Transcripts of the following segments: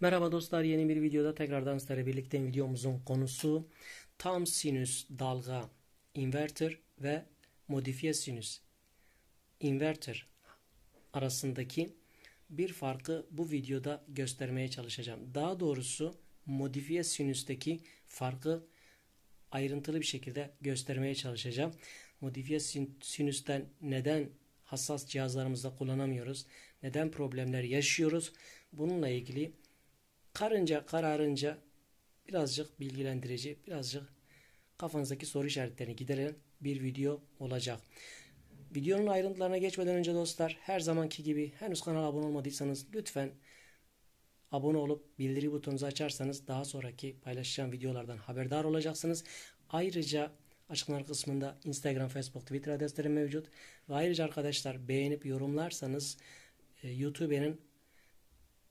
Merhaba dostlar yeni bir videoda tekrardan sizlerle birlikte videomuzun konusu tam sinüs dalga inverter ve modifiye sinüs inverter arasındaki bir farkı bu videoda göstermeye çalışacağım. Daha doğrusu modifiye sinüsteki farkı ayrıntılı bir şekilde göstermeye çalışacağım. Modifiye sinüsten neden hassas cihazlarımızda kullanamıyoruz? Neden problemler yaşıyoruz? Bununla ilgili karınca kararınca birazcık bilgilendirici, birazcık kafanızdaki soru işaretlerini gideren bir video olacak. Videonun ayrıntılarına geçmeden önce dostlar her zamanki gibi henüz kanala abone olmadıysanız lütfen abone olup bildiri butonunuzu açarsanız daha sonraki paylaşacağım videolardan haberdar olacaksınız. Ayrıca açıklamalar kısmında Instagram, Facebook, Twitter adreslerim mevcut. Ve ayrıca arkadaşlar beğenip yorumlarsanız e, YouTube'nin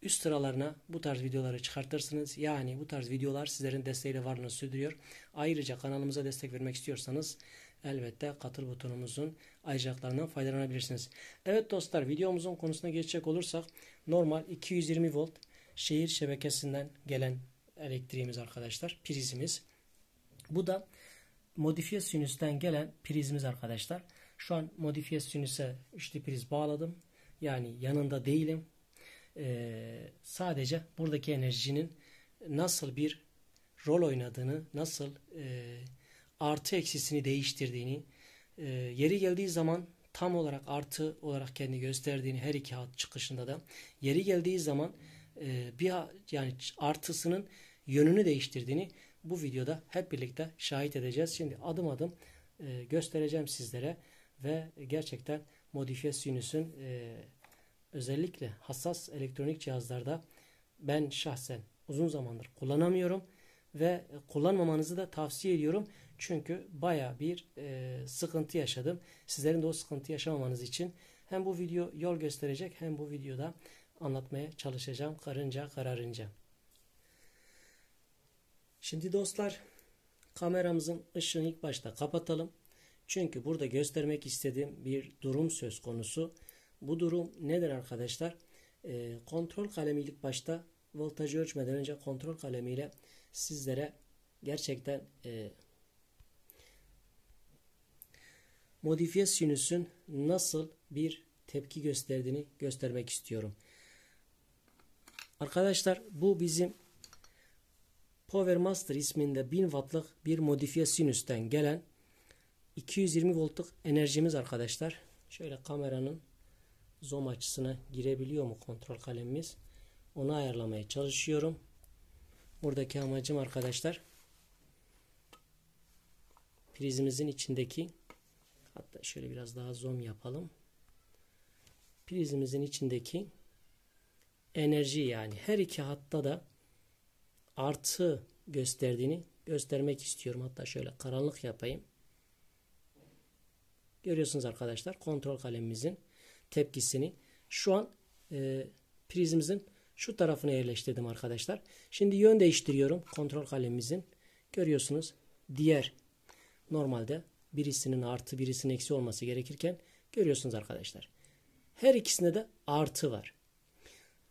üst sıralarına bu tarz videoları çıkartırsınız. Yani bu tarz videolar sizlerin desteğiyle varlığını sürdürüyor. Ayrıca kanalımıza destek vermek istiyorsanız elbette katıl butonumuzun ayrıcalıklarından faydalanabilirsiniz. Evet dostlar videomuzun konusuna geçecek olursak normal 220 volt şehir şebekesinden gelen elektriğimiz arkadaşlar prizimiz. Bu da modifiye sinüsten gelen prizimiz arkadaşlar. Şu an modifiye sinüse üçlü priz bağladım. Yani yanında değilim e, sadece buradaki enerjinin nasıl bir rol oynadığını, nasıl e, artı eksisini değiştirdiğini, e, yeri geldiği zaman tam olarak artı olarak kendi gösterdiğini her iki hat çıkışında da, yeri geldiği zaman e, bir yani artısının yönünü değiştirdiğini bu videoda hep birlikte şahit edeceğiz. Şimdi adım adım e, göstereceğim sizlere ve gerçekten modifiye sinüsün e, özellikle hassas elektronik cihazlarda ben şahsen uzun zamandır kullanamıyorum ve kullanmamanızı da tavsiye ediyorum. Çünkü baya bir e, sıkıntı yaşadım. Sizlerin de o sıkıntı yaşamamanız için hem bu video yol gösterecek hem bu videoda anlatmaya çalışacağım karınca kararınca. Şimdi dostlar kameramızın ışığını ilk başta kapatalım. Çünkü burada göstermek istediğim bir durum söz konusu. Bu durum nedir arkadaşlar? E, kontrol kalemi ilk başta voltajı ölçmeden önce kontrol kalemiyle sizlere gerçekten e, modifiye sinüsün nasıl bir tepki gösterdiğini göstermek istiyorum. Arkadaşlar bu bizim Power Master isminde 1000 wattlık bir modifiye sinüsten gelen 220 voltluk enerjimiz arkadaşlar. Şöyle kameranın zoom açısına girebiliyor mu kontrol kalemimiz? Onu ayarlamaya çalışıyorum. Buradaki amacım arkadaşlar prizimizin içindeki hatta şöyle biraz daha zoom yapalım. Prizimizin içindeki enerji yani her iki hatta da artı gösterdiğini göstermek istiyorum. Hatta şöyle karanlık yapayım. Görüyorsunuz arkadaşlar kontrol kalemimizin tepkisini şu an e, prizimizin şu tarafına yerleştirdim arkadaşlar. Şimdi yön değiştiriyorum kontrol kalemimizin. Görüyorsunuz diğer normalde birisinin artı birisinin eksi olması gerekirken görüyorsunuz arkadaşlar. Her ikisinde de artı var.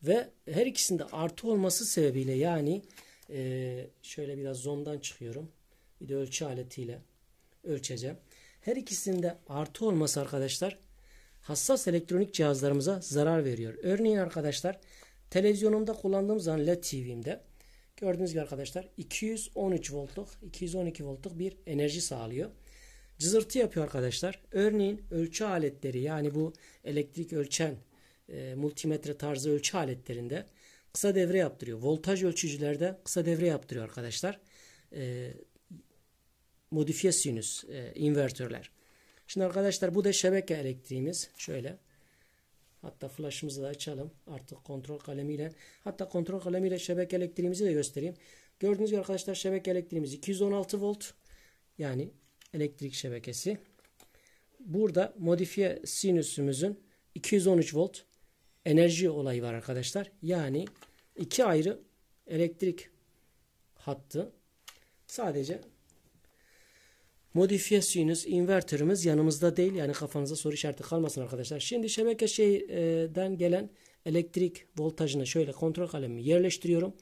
Ve her ikisinde artı olması sebebiyle yani e, şöyle biraz zondan çıkıyorum. Bir de ölçü aletiyle ölçeceğim. Her ikisinde artı olması arkadaşlar hassas elektronik cihazlarımıza zarar veriyor. Örneğin arkadaşlar televizyonumda kullandığım zaman LED TV'mde gördüğünüz gibi arkadaşlar 213 voltluk 212 voltluk bir enerji sağlıyor. Cızırtı yapıyor arkadaşlar. Örneğin ölçü aletleri yani bu elektrik ölçen e, multimetre tarzı ölçü aletlerinde kısa devre yaptırıyor. Voltaj ölçücülerde kısa devre yaptırıyor arkadaşlar. E, modifiye sinüs e, invertörler. Şimdi arkadaşlar bu da şebeke elektriğimiz. Şöyle. Hatta flash'ımızı da açalım. Artık kontrol kalemiyle. Hatta kontrol kalemiyle şebeke elektriğimizi de göstereyim. Gördüğünüz gibi arkadaşlar şebeke elektriğimiz 216 volt. Yani elektrik şebekesi. Burada modifiye sinüsümüzün 213 volt enerji olayı var arkadaşlar. Yani iki ayrı elektrik hattı. Sadece Modifiyasyonuz inverterimiz yanımızda değil. Yani kafanıza soru işareti kalmasın arkadaşlar. Şimdi şebeke şeyden gelen elektrik voltajını şöyle kontrol kalemimi yerleştiriyorum.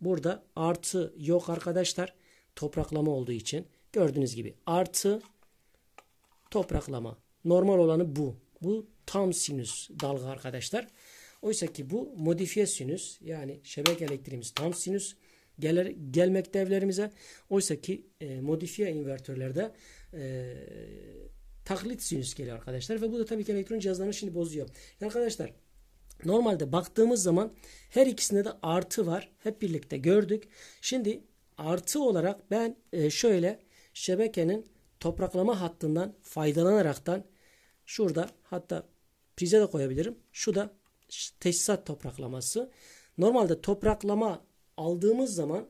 Burada artı yok arkadaşlar. Topraklama olduğu için. Gördüğünüz gibi artı topraklama. Normal olanı bu. Bu tam sinüs dalga arkadaşlar. Oysa ki bu modifiye sinüs yani şebeke elektriğimiz tam sinüs gelir, gelmekte evlerimize. Oysa ki e, modifiye invertörlerde e, taklit sinüs geliyor arkadaşlar. Ve bu da tabii ki elektron cihazlarını şimdi bozuyor. Arkadaşlar normalde baktığımız zaman her ikisinde de artı var. Hep birlikte gördük. Şimdi artı olarak ben e, şöyle şebekenin topraklama hattından faydalanaraktan şurada hatta prize de koyabilirim. Şu da teşhisat topraklaması. Normalde topraklama aldığımız zaman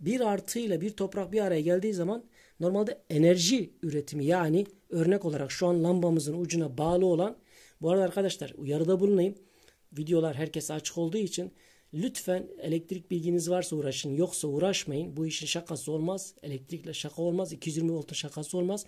bir artıyla bir toprak bir araya geldiği zaman normalde enerji üretimi yani örnek olarak şu an lambamızın ucuna bağlı olan bu arada arkadaşlar uyarıda bulunayım. Videolar herkese açık olduğu için Lütfen elektrik bilginiz varsa uğraşın. Yoksa uğraşmayın. Bu işin şakası olmaz. Elektrikle şaka olmaz. 220 voltun şakası olmaz.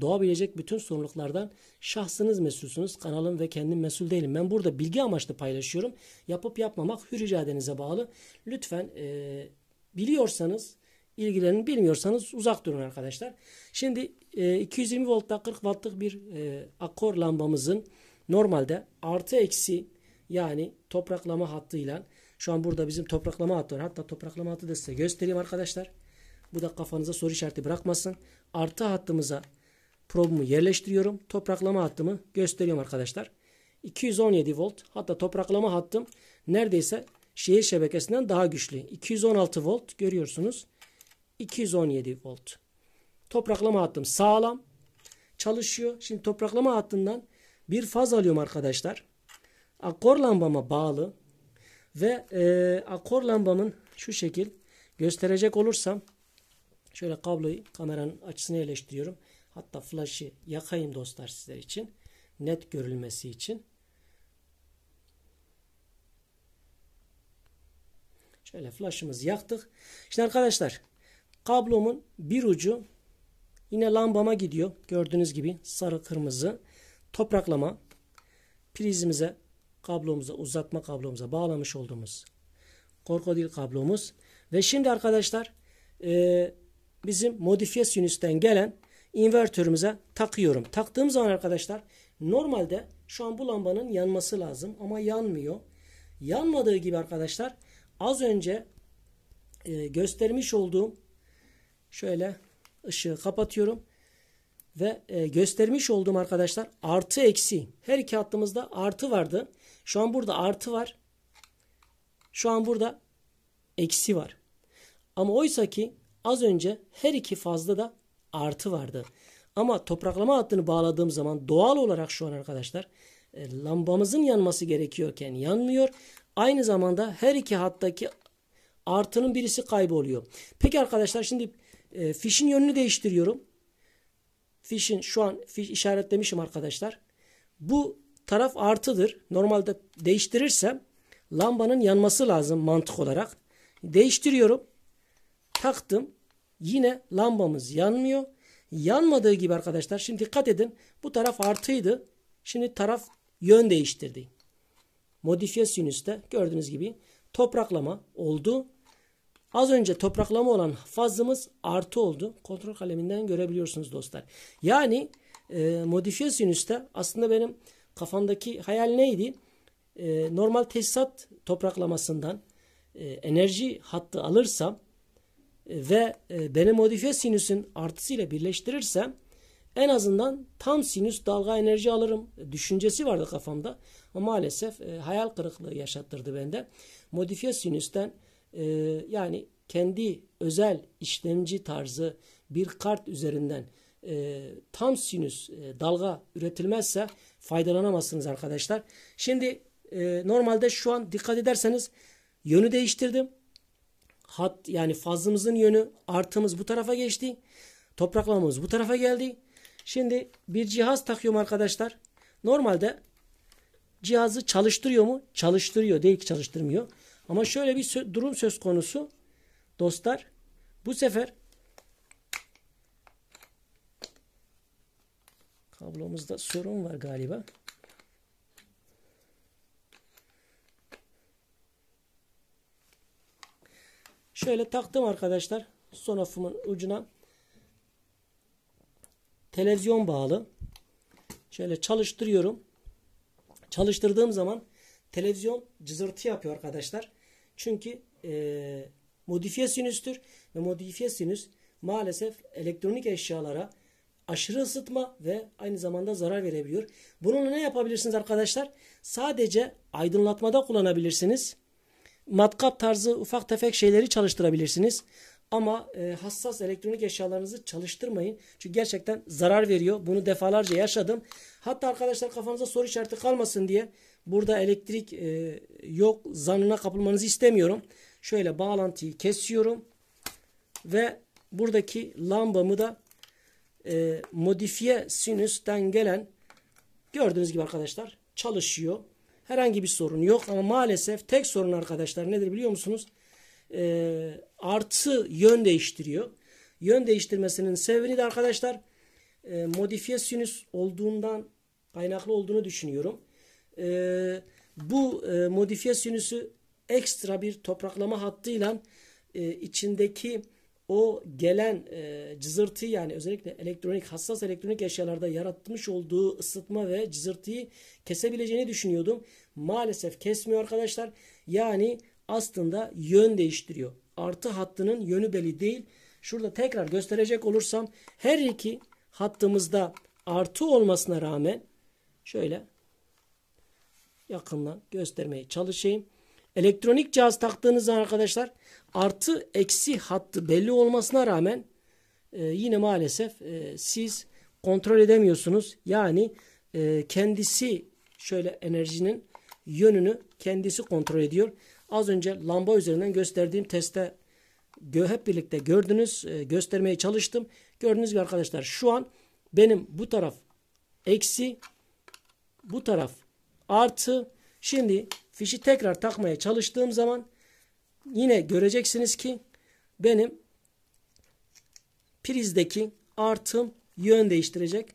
Doğabilecek bütün sorumluluklardan şahsınız mesulsunuz. Kanalım ve kendim mesul değilim. Ben burada bilgi amaçlı paylaşıyorum. Yapıp yapmamak hür iradenize bağlı. Lütfen e, biliyorsanız ilgilenin bilmiyorsanız uzak durun arkadaşlar. Şimdi e, 220 voltta 40 wattlık bir e, akor lambamızın normalde artı eksi yani topraklama hattıyla şu an burada bizim topraklama hattı var. Hatta topraklama hattı da size göstereyim arkadaşlar. Bu da kafanıza soru işareti bırakmasın. Artı hattımıza probumu yerleştiriyorum. Topraklama hattımı gösteriyorum arkadaşlar. 217 volt hatta topraklama hattım neredeyse şehir şebekesinden daha güçlü. 216 volt görüyorsunuz. 217 volt. Topraklama hattım sağlam çalışıyor. Şimdi topraklama hattından bir faz alıyorum arkadaşlar. Akor lambama bağlı ve e, akor lambamın şu şekil gösterecek olursam şöyle kabloyu kameranın açısını eleştiriyorum. Hatta flash'ı yakayım dostlar sizler için. Net görülmesi için. Şöyle flash'ımızı yaktık. Şimdi arkadaşlar kablomun bir ucu yine lambama gidiyor. Gördüğünüz gibi sarı kırmızı topraklama prizimize kablomuza uzatma kablomuza bağlamış olduğumuz korkodil kablomuz. Ve şimdi arkadaşlar e, bizim modifiye sinüsten gelen invertörümüze takıyorum. Taktığım zaman arkadaşlar normalde şu an bu lambanın yanması lazım ama yanmıyor. Yanmadığı gibi arkadaşlar az önce e, göstermiş olduğum şöyle ışığı kapatıyorum ve e, göstermiş olduğum arkadaşlar artı eksi her iki hattımızda artı vardı. Şu an burada artı var. Şu an burada eksi var. Ama oysa ki az önce her iki fazla da artı vardı. Ama topraklama hattını bağladığım zaman doğal olarak şu an arkadaşlar e, lambamızın yanması gerekiyorken yanmıyor. Aynı zamanda her iki hattaki artının birisi kayboluyor. Peki arkadaşlar şimdi e, fişin yönünü değiştiriyorum. Fişin şu an fiş işaretlemişim arkadaşlar. Bu taraf artıdır. Normalde değiştirirsem lambanın yanması lazım mantık olarak. Değiştiriyorum. Taktım. Yine lambamız yanmıyor. Yanmadığı gibi arkadaşlar şimdi dikkat edin. Bu taraf artıydı. Şimdi taraf yön değiştirdi. Modifiye sinüste gördüğünüz gibi topraklama oldu. Az önce topraklama olan fazımız artı oldu. Kontrol kaleminden görebiliyorsunuz dostlar. Yani e, modifiye sinüste aslında benim kafandaki hayal neydi? E, normal tesisat topraklamasından e, enerji hattı alırsam e, ve e, beni modifiye sinüsün artısıyla birleştirirsem en azından tam sinüs dalga enerji alırım düşüncesi vardı kafamda. Ama maalesef e, hayal kırıklığı yaşattırdı bende. Modifiye sinüsten e, yani kendi özel işlemci tarzı bir kart üzerinden e, tam sinüs e, dalga üretilmezse faydalanamazsınız arkadaşlar. Şimdi e, normalde şu an dikkat ederseniz yönü değiştirdim. Hat yani fazlımızın yönü artımız bu tarafa geçti. Topraklamamız bu tarafa geldi. Şimdi bir cihaz takıyorum arkadaşlar. Normalde cihazı çalıştırıyor mu? Çalıştırıyor değil ki çalıştırmıyor. Ama şöyle bir durum söz konusu. Dostlar bu sefer Ablamızda sorun var galiba. Şöyle taktım arkadaşlar. Sonof'umun ucuna televizyon bağlı. Şöyle çalıştırıyorum. Çalıştırdığım zaman televizyon cızırtı yapıyor arkadaşlar. Çünkü e, modifiye sinüstür ve modifiye sinüs maalesef elektronik eşyalara aşırı ısıtma ve aynı zamanda zarar verebiliyor. Bununla ne yapabilirsiniz arkadaşlar? Sadece aydınlatmada kullanabilirsiniz. Matkap tarzı ufak tefek şeyleri çalıştırabilirsiniz. Ama e, hassas elektronik eşyalarınızı çalıştırmayın. Çünkü gerçekten zarar veriyor. Bunu defalarca yaşadım. Hatta arkadaşlar kafanıza soru işareti kalmasın diye burada elektrik e, yok zanına kapılmanızı istemiyorum. Şöyle bağlantıyı kesiyorum ve buradaki lambamı da e, modifiye sinüsten gelen gördüğünüz gibi arkadaşlar çalışıyor. Herhangi bir sorun yok ama maalesef tek sorun arkadaşlar nedir biliyor musunuz? E, artı yön değiştiriyor. Yön değiştirmesinin sebebini de arkadaşlar e, modifiye sinüs olduğundan kaynaklı olduğunu düşünüyorum. E, bu e, modifiye sinüsü ekstra bir topraklama hattıyla e, içindeki o gelen e, cızırtı yani özellikle elektronik hassas elektronik eşyalarda yaratmış olduğu ısıtma ve cızırtıyı kesebileceğini düşünüyordum. Maalesef kesmiyor arkadaşlar. Yani aslında yön değiştiriyor. Artı hattının yönü belli değil. Şurada tekrar gösterecek olursam her iki hattımızda artı olmasına rağmen şöyle yakından göstermeye çalışayım. Elektronik cihaz taktığınız zaman arkadaşlar artı eksi hattı belli olmasına rağmen e, yine maalesef e, siz kontrol edemiyorsunuz. Yani e, kendisi şöyle enerjinin yönünü kendisi kontrol ediyor. Az önce lamba üzerinden gösterdiğim testte gö hep birlikte gördünüz. E, göstermeye çalıştım. Gördüğünüz gibi arkadaşlar şu an benim bu taraf eksi bu taraf artı. Şimdi Fişi tekrar takmaya çalıştığım zaman yine göreceksiniz ki benim prizdeki artım yön değiştirecek.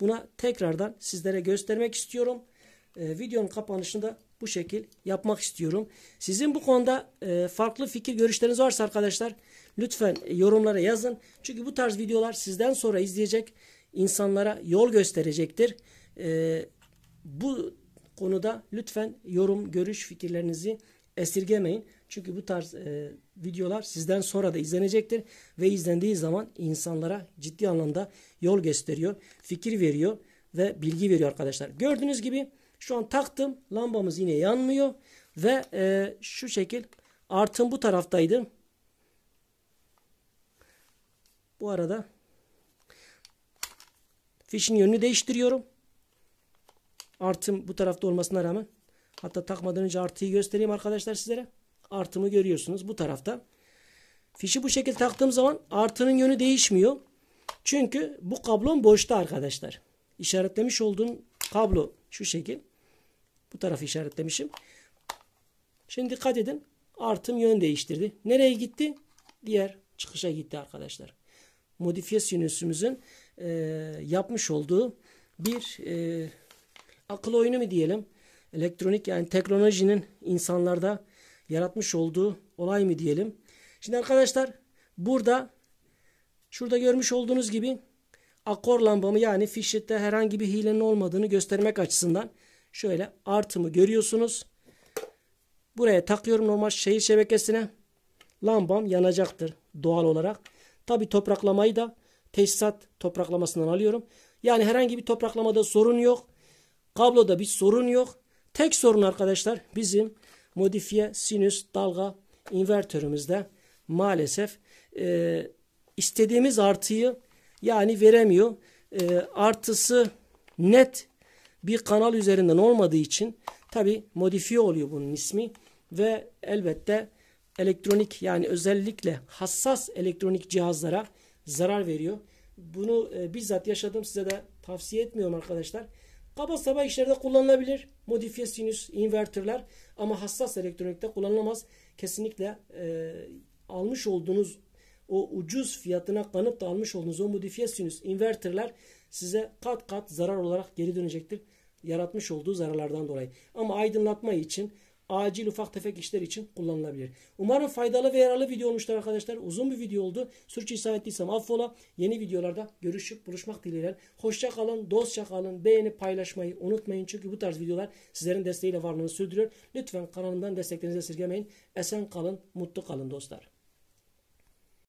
Buna tekrardan sizlere göstermek istiyorum. Ee, videonun kapanışını da bu şekil yapmak istiyorum. Sizin bu konuda e, farklı fikir görüşleriniz varsa arkadaşlar lütfen yorumlara yazın. Çünkü bu tarz videolar sizden sonra izleyecek insanlara yol gösterecektir. E, bu konuda lütfen yorum, görüş, fikirlerinizi esirgemeyin. Çünkü bu tarz e, videolar sizden sonra da izlenecektir ve izlendiği zaman insanlara ciddi anlamda yol gösteriyor, fikir veriyor ve bilgi veriyor arkadaşlar. Gördüğünüz gibi şu an taktım, lambamız yine yanmıyor ve e, şu şekil artım bu taraftaydı. Bu arada fişin yönünü değiştiriyorum. Artım bu tarafta olmasına rağmen hatta takmadan önce artıyı göstereyim arkadaşlar sizlere. Artımı görüyorsunuz bu tarafta. Fişi bu şekilde taktığım zaman artının yönü değişmiyor. Çünkü bu kablom boşta arkadaşlar. İşaretlemiş olduğum kablo şu şekil. Bu tarafı işaretlemişim. Şimdi dikkat edin. Artım yön değiştirdi. Nereye gitti? Diğer çıkışa gitti arkadaşlar. Modifiye sinüsümüzün e, yapmış olduğu bir e, akıl oyunu mu diyelim? Elektronik yani teknolojinin insanlarda yaratmış olduğu olay mı diyelim? Şimdi arkadaşlar burada şurada görmüş olduğunuz gibi akor lambamı yani fişette herhangi bir hilenin olmadığını göstermek açısından şöyle artımı görüyorsunuz. Buraya takıyorum normal şehir şebekesine. Lambam yanacaktır doğal olarak. Tabi topraklamayı da tesisat topraklamasından alıyorum. Yani herhangi bir topraklamada sorun yok. Kabloda bir sorun yok. Tek sorun arkadaşlar bizim modifiye sinüs dalga invertörümüzde maalesef e, istediğimiz artıyı yani veremiyor. E, artısı net bir kanal üzerinden olmadığı için tabi modifiye oluyor bunun ismi ve elbette elektronik yani özellikle hassas elektronik cihazlara zarar veriyor. Bunu e, bizzat yaşadım size de tavsiye etmiyorum arkadaşlar. Kaba saba işlerde kullanılabilir. Modifiye sinüs, inverterler ama hassas elektronikte kullanılamaz. Kesinlikle e, almış olduğunuz o ucuz fiyatına kanıp da almış olduğunuz o modifiye sinüs, inverterler size kat kat zarar olarak geri dönecektir. Yaratmış olduğu zararlardan dolayı. Ama aydınlatma için acil ufak tefek işler için kullanılabilir. Umarım faydalı ve yararlı video olmuştur arkadaşlar. Uzun bir video oldu. Sürçü isaretliysem affola. Yeni videolarda görüşüp buluşmak dileğiyle. Hoşça kalın, dostça kalın. Beğenip paylaşmayı unutmayın. Çünkü bu tarz videolar sizlerin desteğiyle varlığını sürdürüyor. Lütfen kanalımdan desteklerinizi esirgemeyin. Esen kalın, mutlu kalın dostlar.